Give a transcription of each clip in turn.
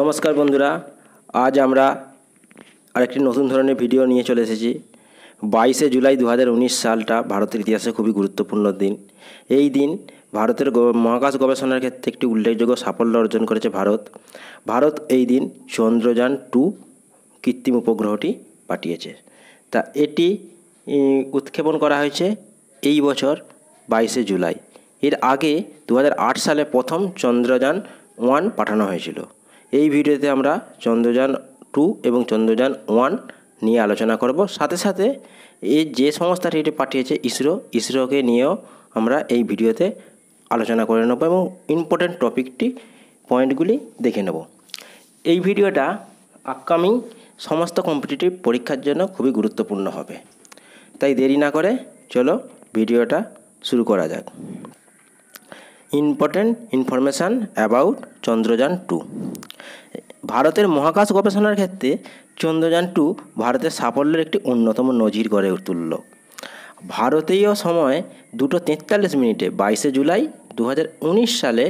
নমস্কার বন্ধুরা আজ আমরা আরেকটি নতুন ধরনের ভিডিও নিয়ে চলে এসেছি বাইশে জুলাই দু সালটা ভারতের ইতিহাসে খুবই গুরুত্বপূর্ণ দিন এই দিন ভারতের মহাকাশ গবেষণার ক্ষেত্রে একটি উল্লেখযোগ্য সাফল্য অর্জন করেছে ভারত ভারত এই দিন চন্দ্রযান টু কৃত্রিম উপগ্রহটি পাঠিয়েছে তা এটি উৎক্ষেপণ করা হয়েছে এই বছর বাইশে জুলাই এর আগে দু সালে প্রথম চন্দ্রযান ওয়ান পাঠানো হয়েছিল এই ভিডিওতে আমরা চন্দ্রযান টু এবং চন্দ্রযান ওয়ান নিয়ে আলোচনা করব সাথে সাথে এই যে সংস্থাটি এটি পাঠিয়েছে ইসরো ইসরোকে নিয়েও আমরা এই ভিডিওতে আলোচনা করে নেব এবং ইম্পর্ট্যান্ট টপিকটি পয়েন্টগুলি দেখে নেব এই ভিডিওটা আপকামিং সমস্ত কম্পিটিটিভ পরীক্ষার জন্য খুবই গুরুত্বপূর্ণ হবে তাই দেরি না করে চলো ভিডিওটা শুরু করা যাক important information about Chandrayaan two ভারতের মহাকাশ গবেষণার ক্ষেত্রে চন্দ্রযান টু ভারতের সাফল্যের একটি অন্যতম নজির গড়ে তুলল ভারতীয় সময় দুটো তেতাল্লিশ মিনিটে বাইশে জুলাই দু সালে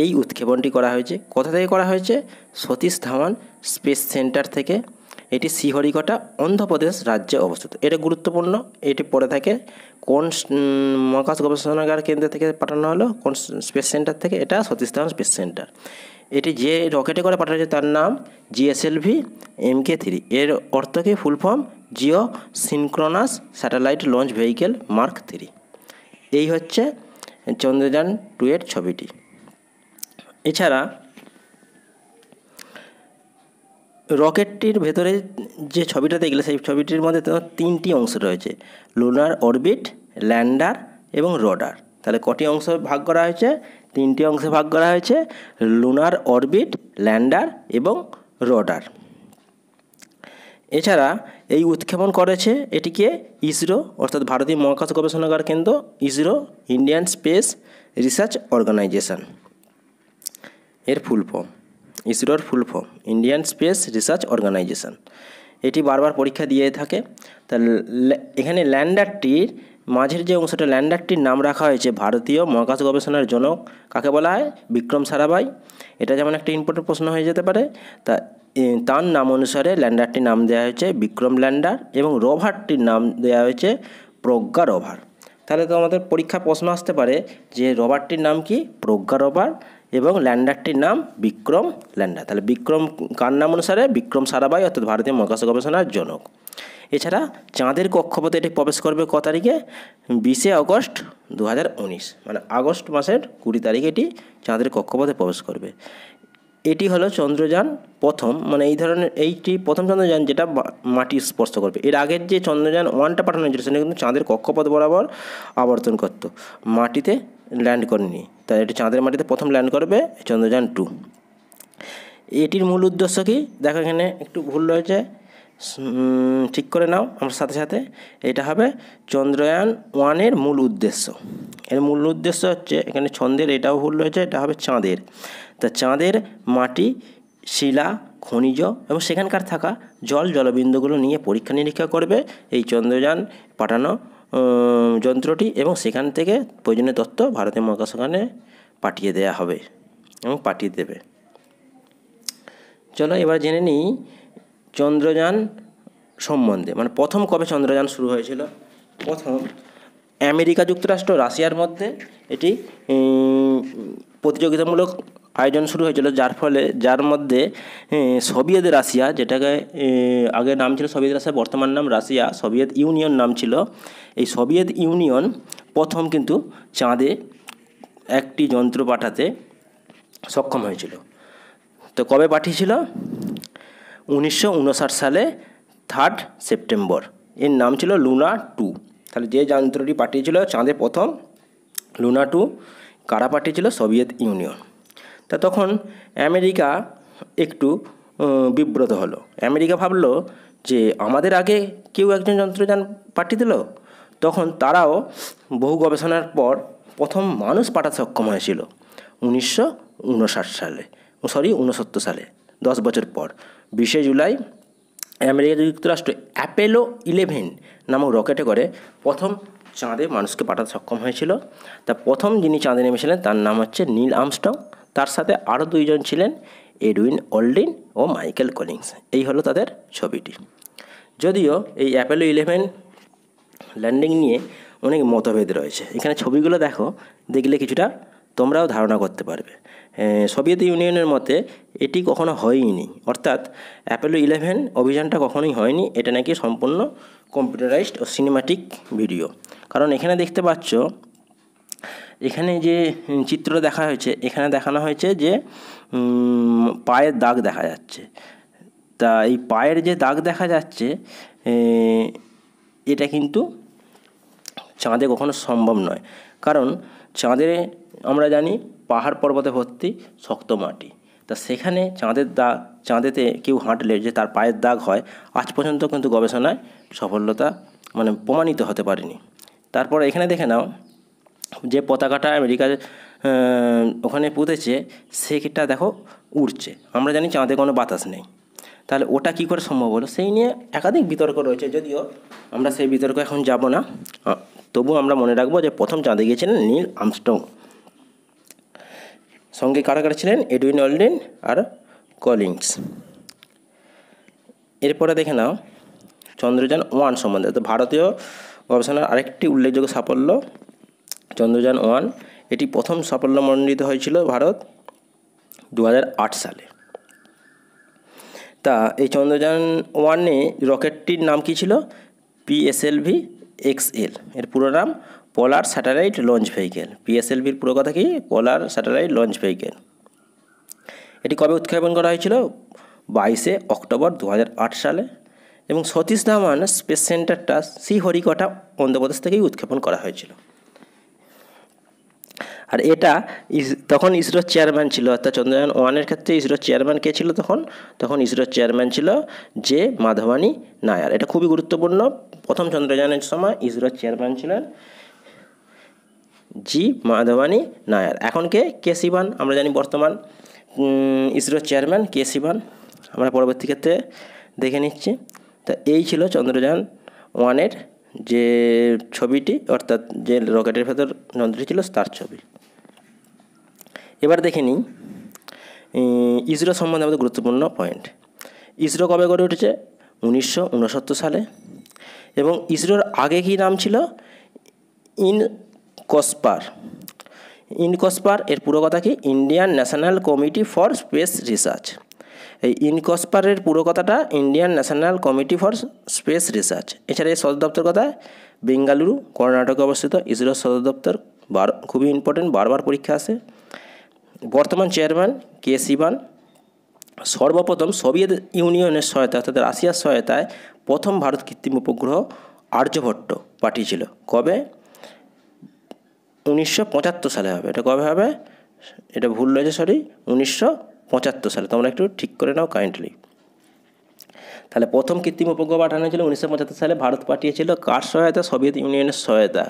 এই উৎক্ষেপণটি করা হয়েছে কোথা থেকে করা হয়েছে সতীশ ধাওয়ান স্পেস সেন্টার থেকে এটি শ্রীহরিকটা অন্ধ্রপ্রদেশ রাজ্যে অবস্থিত এটা গুরুত্বপূর্ণ এটি পড়ে থাকে কোন মহাকাশ গবেষণাগার কেন্দ্র থেকে পাঠানো হলো কোন স্পেস সেন্টার থেকে এটা সতীশ ধাওয়ান স্পেস সেন্টার এটি যে রকেটে করে পাঠানো হয়েছে তার নাম জিএসএলভি এম কে থ্রি এর অর্থ কি full form geo synchronous satellite launch vehicle mark three এই হচ্ছে চন্দ্রযান টু এর ছবিটি এছাড়া রকেটটির ভেতরে যে ছবিটা দেখলে সেই ছবিটির মধ্যে তিনটি অংশ রয়েছে লুনার অরবিট ল্যান্ডার এবং রডার তাহলে কটি অংশ ভাগ করা হয়েছে তিনটি অংশে ভাগ করা হয়েছে লুনার অরবিট ল্যান্ডার এবং রডার এছাড়া এই উৎক্ষেপণ করেছে এটিকে ইসরো অর্থাৎ ভারতীয় মহাকাশ গবেষণাগার কেন্দ্র ISRO Indian space research organisation এর ফুল ফর্ম ইসরোর full form Indian space research organisation এটি বারবার পরীক্ষা দিয়ে থাকে তা এখানে ল্যান্ডারটির মাঝের যে অংশটা ল্যান্ডারটির নাম রাখা হয়েছে ভারতীয় মহাকাশ গবেষণার জনক কাকে বলা হয় বিক্রম সারাভাই এটা যেমন একটা ইম্পর্টেন্ট প্রশ্ন হয়ে যেতে পারে তা তার নাম অনুসারে ল্যান্ডারটির নাম দেওয়া হয়েছে বিক্রম ল্যান্ডার এবং রোভারটির নাম দেওয়া হয়েছে প্রজ্ঞা রোভার তাহলে তো আমাদের পরীক্ষা প্রশ্ন আসতে পারে যে রোভারটির নাম কি প্রজ্ঞা রোভার এবং ল্যান্ডারটির নাম বিক্রম ল্যান্ডার তাহলে বিক্রম কার নাম অনুসারে বিক্রম সারাবাই অর্থাৎ ভারতীয় মহাকাশ গবেষণার জনক এছাড়া চাঁদের কক্ষপথে এটি প্রবেশ করবে ক তারিখে বিশে আগস্ট দু মানে আগস্ট মাসের কুড়ি তারিখে এটি চাঁদের কক্ষপথে প্রবেশ করবে এটি হলো চন্দ্রযান প্রথম মানে এই ধরনের এইটি প্রথম চন্দ্রযান যেটা মাটি স্পর্শ করবে এর আগের যে চন্দ্রযান ওয়ানটা পাঠানো হয়েছিল সেটা কিন্তু চাঁদের কক্ষপথ বরাবর আবর্তন করত মাটিতে ল্যান্ড করেনি তাই এটি চাঁদের মাটিতে প্রথম ল্যান্ড করবে চন্দ্রযান টু এটির মূল উদ্দেশ্য কী দেখো এখানে একটু ভুল রয়েছে ঠিক করে নাও আমার সাথে সাথে এটা হবে চন্দ্রয়ান ওয়ানের মূল উদ্দেশ্য এর মূল উদ্দেশ্য হচ্ছে এখানে ছন্দের এটাও ভুল রয়েছে এটা হবে চাঁদের তা চাঁদের মাটি শিলা খনিজ এবং সেখানকার থাকা জল জলবিন্দুগুলো নিয়ে পরীক্ষা নিরীক্ষা করবে এই চন্দ্রযান পাঠানো যন্ত্রটি এবং সেখান থেকে প্রয়োজনীয় তথ্য ভারতের মহাকাশখানে পাঠিয়ে দেয়া হবে এবং পাঠিয়ে দেবে চলো এবার জেনে নিই চন্দ্রযান সম্বন্ধে মানে প্রথম কবে চন্দ্রযান শুরু হয়েছিল প্রথম আমেরিকা যুক্তরাষ্ট্র রাশিয়ার মধ্যে এটি প্রতিযোগিতামূলক আয়োজন শুরু হয়েছিল যার ফলে যার মধ্যে সোভিয়েত রাশিয়া যেটাকে আগে নাম ছিল সোভিয়েত রাশিয়া বর্তমান নাম রাশিয়া সোভিয়েত ইউনিয়ন নাম ছিল এই সোভিয়েত ইউনিয়ন প্রথম কিন্তু চাঁদে একটি যন্ত্র পাঠাতে সক্ষম হয়েছিল তো কবে পাঠিয়েছিল উনিশশো সালে থার্ড সেপ্টেম্বর এর নাম ছিল লুনা টু তাহলে যে যন্ত্রটি পাঠিয়েছিল চাঁদে প্রথম লুনা টু কারা পাঠিয়েছিল সোভিয়েত ইউনিয়ন তা তখন আমেরিকা একটু বিব্রত হলো আমেরিকা ভাবলো যে আমাদের আগে কেউ একজন যন্ত্রযান পাঠিয়ে দিল তখন তারাও বহু গবেষণার পর প্রথম মানুষ পাঠাতে সক্ষম হয়েছিল উনিশশো উনষাট সালে সরি উনসত্তর সালে দশ বছর পর বিশে জুলাই আমেরিকা যুক্তরাষ্ট্র অ্যাপেলো ইলেভেন নামক রকেটে করে প্রথম চাঁদে মানুষকে পাঠাতে সক্ষম হয়েছিল তা প্রথম যিনি চাঁদে নেমেছিলেন তার নাম হচ্ছে নীল আমস্টং তার সাথে আরও দুইজন ছিলেন এডুইন অলডিন ও মাইকেল কলিংস এই হলো তাদের ছবিটি যদিও এই অ্যাপেলো ইলেভেন ল্যান্ডিং নিয়ে অনেক মতভেদ রয়েছে এখানে ছবিগুলো দেখো দেখলে কিছুটা তোমরাও ধারণা করতে পারবে সোভিয়েত ইউনিয়নের মতে এটি কখনো হয়নি অর্থাৎ অ্যাপেলো ইলেভেন অভিযানটা কখনোই হয়নি এটা নাকি সম্পূর্ণ কম্পিউটারাইজড ও সিনেমাটিক ভিডিও কারণ এখানে দেখতে পাচ্ছ এখানে যে চিত্র দেখা হয়েছে এখানে দেখানো হয়েছে যে পায়ের দাগ দেখা যাচ্ছে তা এই পায়ের যে দাগ দেখা যাচ্ছে এটা কিন্তু চাঁদে কখনো সম্ভব নয় কারণ চাঁদে আমরা জানি পাহাড় পর্বতে ভর্তি শক্ত মাটি তা সেখানে চাঁদের দাগ চাঁদেতে কেউ হাঁটলে যে তার পায়ের দাগ হয় আজ পর্যন্ত কিন্তু গবেষণায় সফলতা মানে প্রমাণিত হতে পারেনি তারপর এখানে দেখে নাও যে পতাকাটা আমেরিকার ওখানে পুঁতেছে সেটা দেখো উড়ছে আমরা জানি চাঁদে কোনো বাতাস নেই তাহলে ওটা কি করে সম্ভব হলো সেই নিয়ে একাধিক বিতর্ক রয়েছে যদিও আমরা সেই বিতর্ক এখন যাব না তবু আমরা মনে রাখবো যে প্রথম চাঁদে গিয়েছিলেন নীল আমস্টং সঙ্গে কারা কারা ছিলেন এডুইন অলডিন আর কলিংস এরপরে দেখে নাও চন্দ্রযান ওয়ান সম্বন্ধে তো ভারতীয় গবেষণার আরেকটি উল্লেখযোগ্য সাফল্য চন্দ্রযান ওয়ান এটি প্রথম সাফল্যমণ্ডিত হয়েছিল ভারত দু সালে তা এই চন্দ্রযান ওয়ানে রকেটটির নাম কী ছিল পিএসএলভি এক্সএল এর পুরো নাম পোলার স্যাটেলাইট লঞ্চ ভেহিকেল পিএসএলভির পুরো কথা কি পোলার স্যাটেলাইট লঞ্চ ভেহিকেল এটি কবে উৎক্ষেপণ করা হয়েছিল বাইশে অক্টোবর দু সালে এবং সতীশ ধাওয়ান স্পেস সেন্টারটা শ্রীহরিকটা অন্ধ্রপ্রদেশ থেকেই উৎক্ষেপণ করা হয়েছিল আর এটা তখন ইসরোর চেয়ারম্যান ছিল অর্থাৎ চন্দ্রয়ান ওয়ানের ক্ষেত্রে ইসরোর চেয়ারম্যান কে ছিল তখন তখন ইসরোর চেয়ারম্যান ছিল যে মাধবানী নায়ার এটা খুবই গুরুত্বপূর্ণ প্রথম চন্দ্রযানের সময় ইসরোর চেয়ারম্যান ছিলেন জি মাধবানী নায়ার এখন কে কে সিবান আমরা জানি বর্তমান ইসরোর চেয়ারম্যান কে সিবান আমরা পরবর্তী ক্ষেত্রে দেখে নিচ্ছি তা এই ছিল চন্দ্রযান ওয়ানের যে ছবিটি অর্থাৎ যে রকেটের ভেতর যন্ত্রটি ছিল তার ছবি এবার দেখে নিই ইসরো সম্বন্ধে আমাদের গুরুত্বপূর্ণ পয়েন্ট ইসরো কবে গড়ে উঠেছে উনিশশো সালে এবং ইসরোর আগে কী নাম ছিল ইন কসপার ইনকসপার এর পুরো কথা কি Indian national committee for space research এই ইনকসপারের পুরো কথাটা Indian national committee for space research এছাড়া এই সদর দপ্তর কথা বেঙ্গালুরু কর্ণাটকে অবস্থিত ইসরোর সদর দপ্তর বার খুবই ইম্পর্টেন্ট বারবার পরীক্ষা আসে বর্তমান চেয়ারম্যান কে সিবান সর্বপ্রথম সোভিয়েত ইউনিয়নের সহায়তা অর্থাৎ রাশিয়ার সহায়তায় প্রথম ভারত কৃত্রিম উপগ্রহ আর্যভট্ট পাঠিয়েছিল কবে উনিশশো সালে হবে এটা কবে হবে এটা ভুল রয়েছে সরি উনিশশো সালে তোমরা একটু ঠিক করে নাও কাইন্ডলি তাহলে প্রথম কৃত্রিম উপগ্রহ পাঠানো ছিল উনিশশো পঁচাত্তর সালে ভারত পাঠিয়েছিল কার সহায়তা সোভিয়েত ইউনিয়নের সহায়তা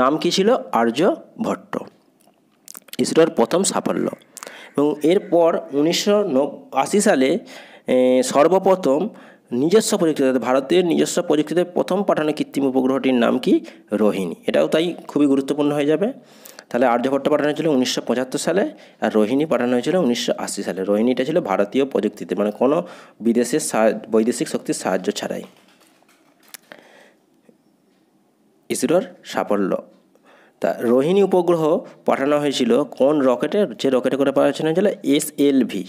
নাম কী ছিল আর্যভট্ট ইসরোর প্রথম সাফল্য এবং এরপর উনিশশো আশি সালে সর্বপ্রথম নিজস্ব পরীক্ষিত ভারতের নিজস্ব প্রযুক্তিতে প্রথম পাঠানো কৃত্রিম উপগ্রহটির নাম কি রোহিণী এটাও তাই খুবই গুরুত্বপূর্ণ হয়ে যাবে তাহলে আর্যভট্ট পাঠানো হয়েছিল উনিশশো সালে আর রোহিণী পাঠানো হয়েছিল উনিশশো সালে রোহিণীটা ছিল ভারতীয় প্রযুক্তিতে মানে কোনো বিদেশের বৈদেশিক শক্তির সাহায্য ছাড়াই ইসরোর সাফল্য তা রোহিণী উপগ্রহ পাঠানো হয়েছিল কোন রকেটে যে রকেটে করে পাঠানো হয়েছিল S L V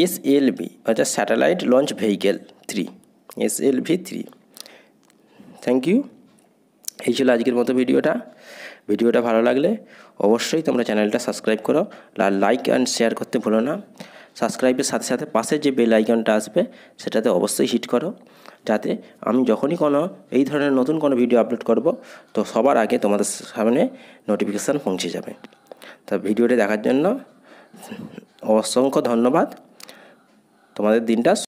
S L V অর্থাৎ satellite launch vehicle three S L V three thank you এই ছিল আজকের মতো ভিডিওটা ভিডিওটা ভালো লাগলে অবশ্যই তোমরা চ্যানেলটা সাবস্ক্রাইব করো আর লাইক অ্যান্ড শেয়ার করতে ভুলো না সাবস্ক্রাইবের সাথে সাথে পাশে যে বেল আইকনটা আসবে সেটাতে অবশ্যই হিট করো যাতে আমি যখনই কোনো এই ধরনের নতুন কোনো ভিডিও আপলোড করব তো সবার আগে তোমাদের সামনে নোটিফিকেশান পৌঁছে যাবে তা ভিডিওটি দেখার জন্য অসংখ্য ধন্যবাদ তোমাদের দিনটা